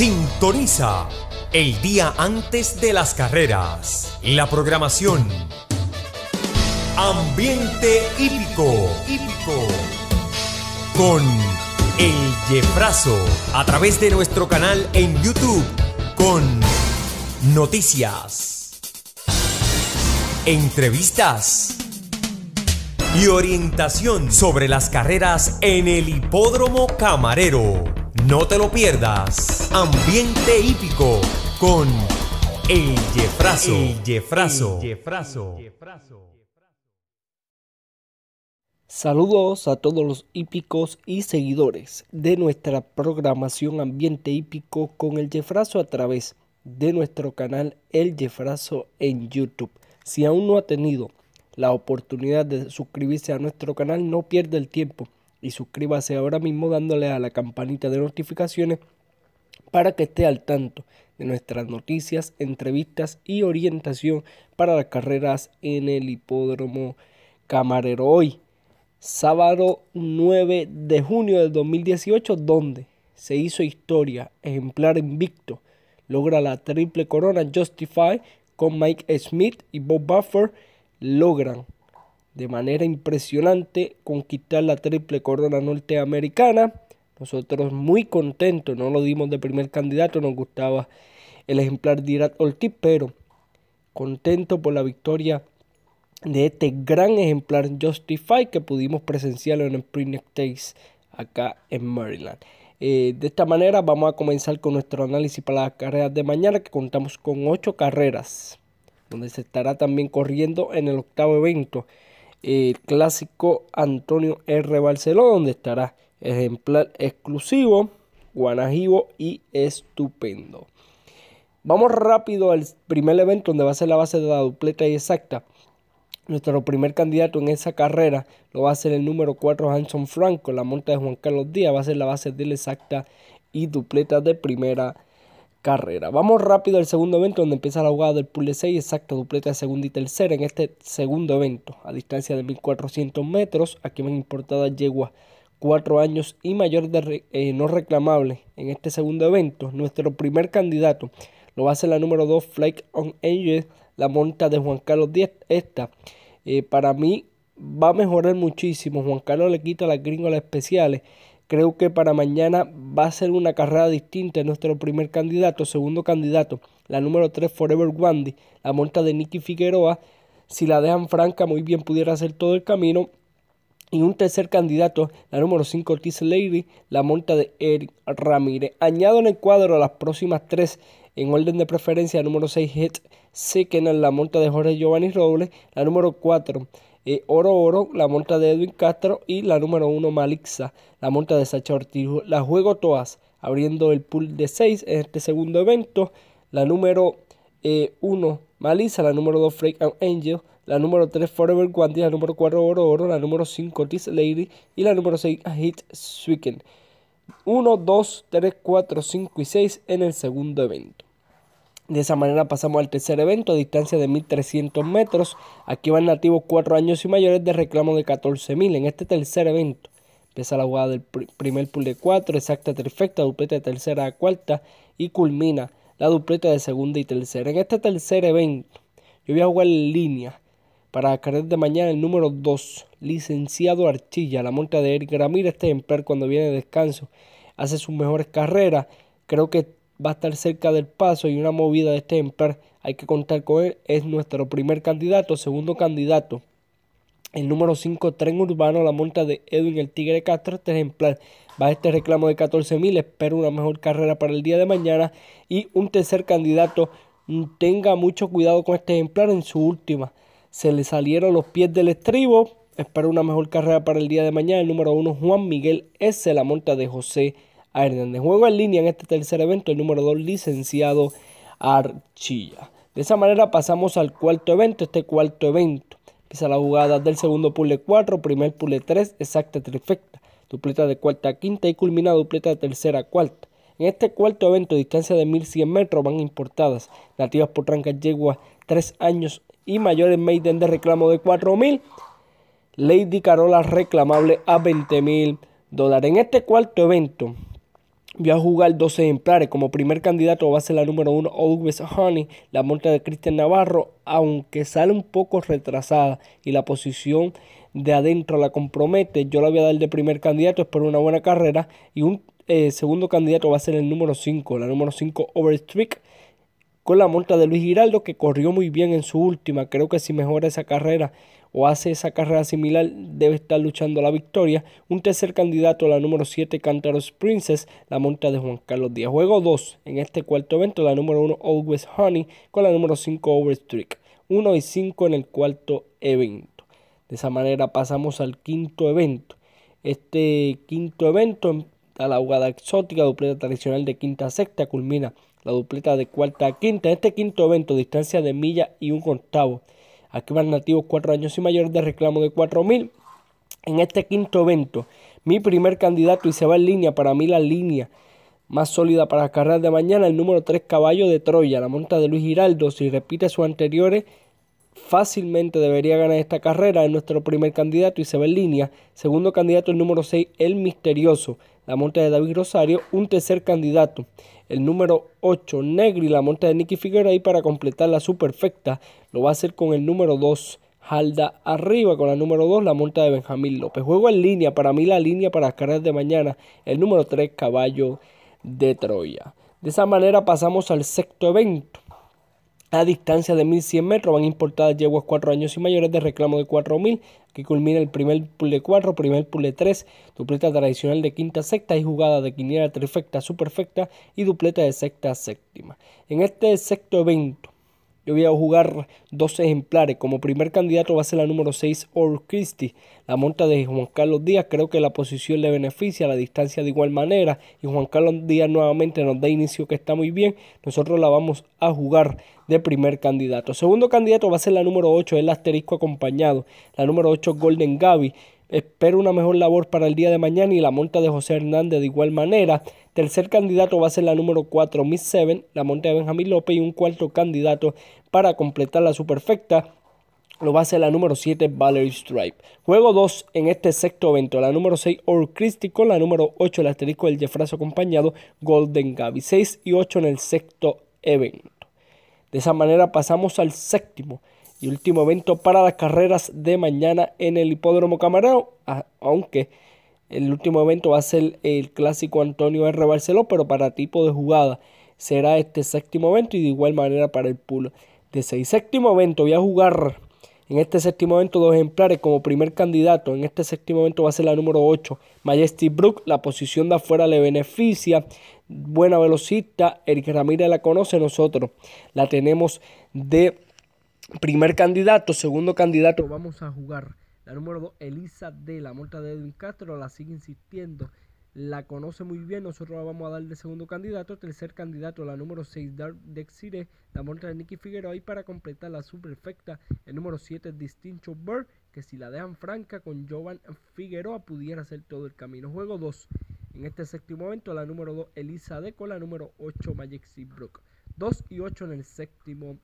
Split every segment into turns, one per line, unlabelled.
Sintoniza el día antes de las carreras. La programación. Ambiente hípico. Con El Yefrazo. A través de nuestro canal en YouTube. Con noticias. Entrevistas. Y orientación sobre las carreras en el Hipódromo Camarero. No te lo pierdas. Ambiente Hípico con El Jefrazo. El Jefrazo. Saludos a todos los hípicos y seguidores de nuestra programación Ambiente Hípico con El Jefrazo a través de nuestro canal El Jefrazo en YouTube. Si aún no ha tenido la oportunidad de suscribirse a nuestro canal, no pierda el tiempo y suscríbase ahora mismo dándole a la campanita de notificaciones para que esté al tanto de nuestras noticias, entrevistas y orientación para las carreras en el hipódromo Camarero hoy, sábado 9 de junio del 2018, donde se hizo historia, ejemplar invicto, logra la triple corona Justify con Mike Smith y Bob Buffer, logran de manera impresionante conquistar la triple corona norteamericana nosotros muy contentos, no lo dimos de primer candidato, nos gustaba el ejemplar Dirat olti pero contento por la victoria de este gran ejemplar Justify que pudimos presenciar en el acá en Maryland. Eh, de esta manera vamos a comenzar con nuestro análisis para las carreras de mañana que contamos con 8 carreras donde se estará también corriendo en el octavo evento eh, el clásico Antonio R. Barceló donde estará ejemplar exclusivo, guanajibo y estupendo. Vamos rápido al primer evento donde va a ser la base de la dupleta y exacta. Nuestro primer candidato en esa carrera lo va a ser el número 4 Hanson Franco, la monta de Juan Carlos Díaz, va a ser la base de la exacta y dupleta de primera carrera. Vamos rápido al segundo evento donde empieza la jugada del pool 6, exacta, dupleta de segunda y tercera en este segundo evento, a distancia de 1400 metros, aquí me han importado Yegua cuatro años y mayor de, eh, no reclamable en este segundo evento. Nuestro primer candidato lo va a ser la número dos, Flake on Angel, la monta de Juan Carlos Díaz. Esta, eh, para mí, va a mejorar muchísimo. Juan Carlos le quita las gringolas especiales. Creo que para mañana va a ser una carrera distinta. Nuestro primer candidato, segundo candidato, la número tres, Forever Wandy, la monta de Nicky Figueroa. Si la dejan franca, muy bien pudiera hacer todo el camino. Y un tercer candidato, la número 5 kiss Lady, la monta de Eric Ramírez. Añado en el cuadro las próximas tres en orden de preferencia, la número 6 Hit Sicken, la monta de Jorge Giovanni Robles, la número 4 eh, Oro Oro, la monta de Edwin Castro y la número 1 Malixa, la monta de Sacha Ortiz. La juego todas, abriendo el pool de 6 en este segundo evento. La número 1 eh, Malisa, la número 2 Freak and Angel, la número 3 Forever Guanty, la número 4 Oro Oro, la número 5 This Lady y la número 6 Hit 1, 2, 3, 4, 5 y 6 en el segundo evento. De esa manera pasamos al tercer evento a distancia de 1300 metros. Aquí van nativos 4 años y mayores de reclamo de 14000 en este tercer evento. Empieza la jugada del primer pool de 4, exacta, perfecta, dupleta de tercera a cuarta y culmina la dupleta de segunda y tercera. En este tercer evento, yo voy a jugar en línea para carrera de mañana el número 2, licenciado Archilla, la monta de Eric Ramírez. Este Emper, cuando viene de descanso, hace sus mejores carreras. Creo que va a estar cerca del paso y una movida de este hay que contar con él. Es nuestro primer candidato, segundo candidato el número 5, Tren Urbano, la monta de Edwin el Tigre Castro, este ejemplar. Va este reclamo de 14.000, espero una mejor carrera para el día de mañana. Y un tercer candidato, mm, tenga mucho cuidado con este ejemplar en su última. Se le salieron los pies del estribo, espero una mejor carrera para el día de mañana. El número 1, Juan Miguel S, la monta de José Hernández. Juego en línea en este tercer evento, el número 2, licenciado Archilla. De esa manera pasamos al cuarto evento, este cuarto evento Empieza la jugada del segundo puzzle 4, primer puzzle 3, exacta trifecta, dupleta de cuarta a quinta y culmina dupleta de tercera a cuarta. En este cuarto evento, distancia de 1100 metros van importadas, nativas por tranca yeguas 3 años y mayores maiden de reclamo de 4000. Lady Carola reclamable a 20.000 mil dólares. En este cuarto evento, Voy a jugar dos ejemplares. Como primer candidato va a ser la número 1 Always Honey, la monta de Cristian Navarro, aunque sale un poco retrasada y la posición de adentro la compromete. Yo la voy a dar de primer candidato, espero una buena carrera. Y un eh, segundo candidato va a ser el número 5, la número 5 Overstreak. Con la monta de Luis Giraldo, que corrió muy bien en su última. Creo que si mejora esa carrera, o hace esa carrera similar debe estar luchando la victoria. Un tercer candidato, la número 7 Cantaros Princess, la monta de Juan Carlos Díaz. Juego 2 en este cuarto evento, la número 1 Always Honey con la número 5 Overstreak. 1 y 5 en el cuarto evento. De esa manera pasamos al quinto evento. Este quinto evento, a la jugada exótica, dupleta tradicional de quinta a sexta, culmina la dupleta de cuarta a quinta. En este quinto evento, distancia de milla y un octavo. Aquí van nativos cuatro años y mayores de reclamo de 4.000. En este quinto evento, mi primer candidato y se va en línea, para mí la línea más sólida para las de mañana, el número tres caballo de Troya, la monta de Luis Giraldo, si repite sus anteriores fácilmente debería ganar esta carrera. Es nuestro primer candidato y se ve en línea. Segundo candidato, el número 6, El Misterioso, la monta de David Rosario. Un tercer candidato, el número 8, Negri, la monta de Nicky Figueroa. Y para completar la perfecta lo va a hacer con el número 2, Halda arriba con la número 2, la monta de Benjamín López. Juego en línea, para mí la línea para las carreras de mañana, el número 3, Caballo de Troya. De esa manera pasamos al sexto evento a distancia de 1100 metros van importadas yeguas 4 años y mayores de reclamo de 4000. Que culmina el primer pool 4, primer pool 3, dupleta tradicional de quinta sexta y jugada de quiniera trifecta superfecta y dupleta de sexta séptima. En este sexto evento yo voy a jugar dos ejemplares. Como primer candidato va a ser la número 6, Or Christie. La monta de Juan Carlos Díaz. Creo que la posición le beneficia, la distancia de igual manera. Y Juan Carlos Díaz nuevamente nos da inicio que está muy bien. Nosotros la vamos a jugar de primer candidato. Segundo candidato va a ser la número 8, el asterisco acompañado. La número 8, Golden Gaby. Espero una mejor labor para el día de mañana y la monta de José Hernández de igual manera. Tercer candidato va a ser la número 4, Miss Seven, la monta de Benjamín López y un cuarto candidato para completar la superfecta lo va a ser la número 7 Valerie Stripe. Juego 2 en este sexto evento, la número 6 Or la número 8 el asterisco del jefrazo acompañado Golden Gabby. 6 y 8 en el sexto evento. De esa manera pasamos al séptimo y último evento para las carreras de mañana en el Hipódromo Camarón. aunque el último evento va a ser el clásico Antonio R. Barceló, pero para tipo de jugada será este séptimo evento y de igual manera para el pool de seis. Séptimo evento, voy a jugar en este séptimo evento dos ejemplares como primer candidato. En este séptimo evento va a ser la número 8, Majesty Brook. La posición de afuera le beneficia. Buena velocista, Eric Ramírez la conoce nosotros. La tenemos de Primer candidato, segundo candidato. Vamos a jugar. La número 2, Elisa D, la monta de Edwin Castro, la sigue insistiendo. La conoce muy bien, nosotros la vamos a dar de segundo candidato. Tercer candidato, la número 6, Dark Dexire, la monta de Nicky Figueroa. Y para completar la superfecta, el número 7, Distincho Bird, que si la dejan franca con Jovan Figueroa, pudiera hacer todo el camino. Juego 2. En este séptimo evento la número 2, Elisa D, con la número 8, Magic Brook, 2 y 8 en el séptimo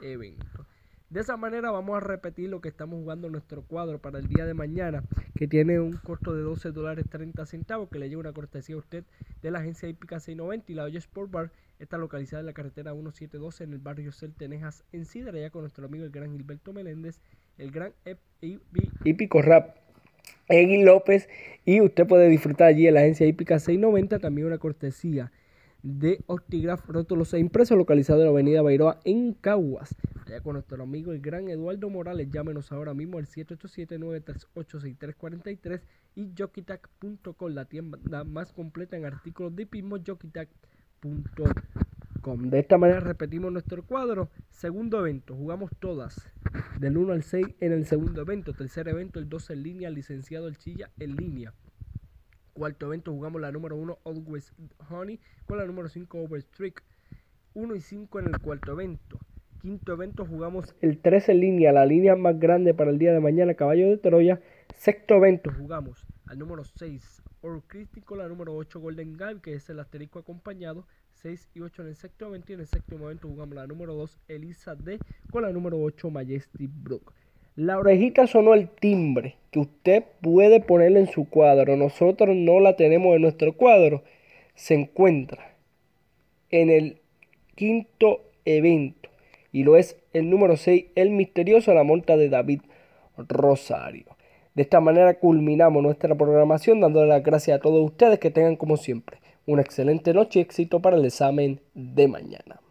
evento. De esa manera vamos a repetir lo que estamos jugando en nuestro cuadro para el día de mañana, que tiene un costo de 12 dólares 30 centavos, que le lleva una cortesía a usted de la agencia hípica 690 y la Oye Sport Bar está localizada en la carretera 1712 en el barrio Celtenejas en Sidra, ya con nuestro amigo el gran Gilberto Meléndez, el gran hípico rap. Egui López y usted puede disfrutar allí en la agencia hípica 690 también una cortesía de Octigraph Rótulos e Impreso, localizado en la avenida Bairoa, en Caguas. Allá con nuestro amigo el gran Eduardo Morales. Llámenos ahora mismo al 787-938-6343 y jokitac.com, la tienda más completa en artículos de pismo jokitac.com. De esta manera repetimos nuestro cuadro. Segundo evento, jugamos todas del 1 al 6 en el segundo evento. Tercer evento, el 12 en línea, licenciado el Chilla en línea. Cuarto evento jugamos la número 1 Always Honey con la número 5 Overstreak. 1 y 5 en el cuarto evento. Quinto evento jugamos el 13 en línea, la línea más grande para el día de mañana, Caballo de Troya. Sexto evento jugamos al número 6 Or con la número 8 Golden Guy, que es el asterisco acompañado. 6 y 8 en el sexto evento y en el sexto evento jugamos la número 2 Elisa D con la número 8 Majesty Brook. La orejita sonó el timbre que usted puede poner en su cuadro. Nosotros no la tenemos en nuestro cuadro. Se encuentra en el quinto evento y lo es el número 6, El misterioso la monta de David Rosario. De esta manera culminamos nuestra programación dándole las gracias a todos ustedes que tengan como siempre una excelente noche y éxito para el examen de mañana.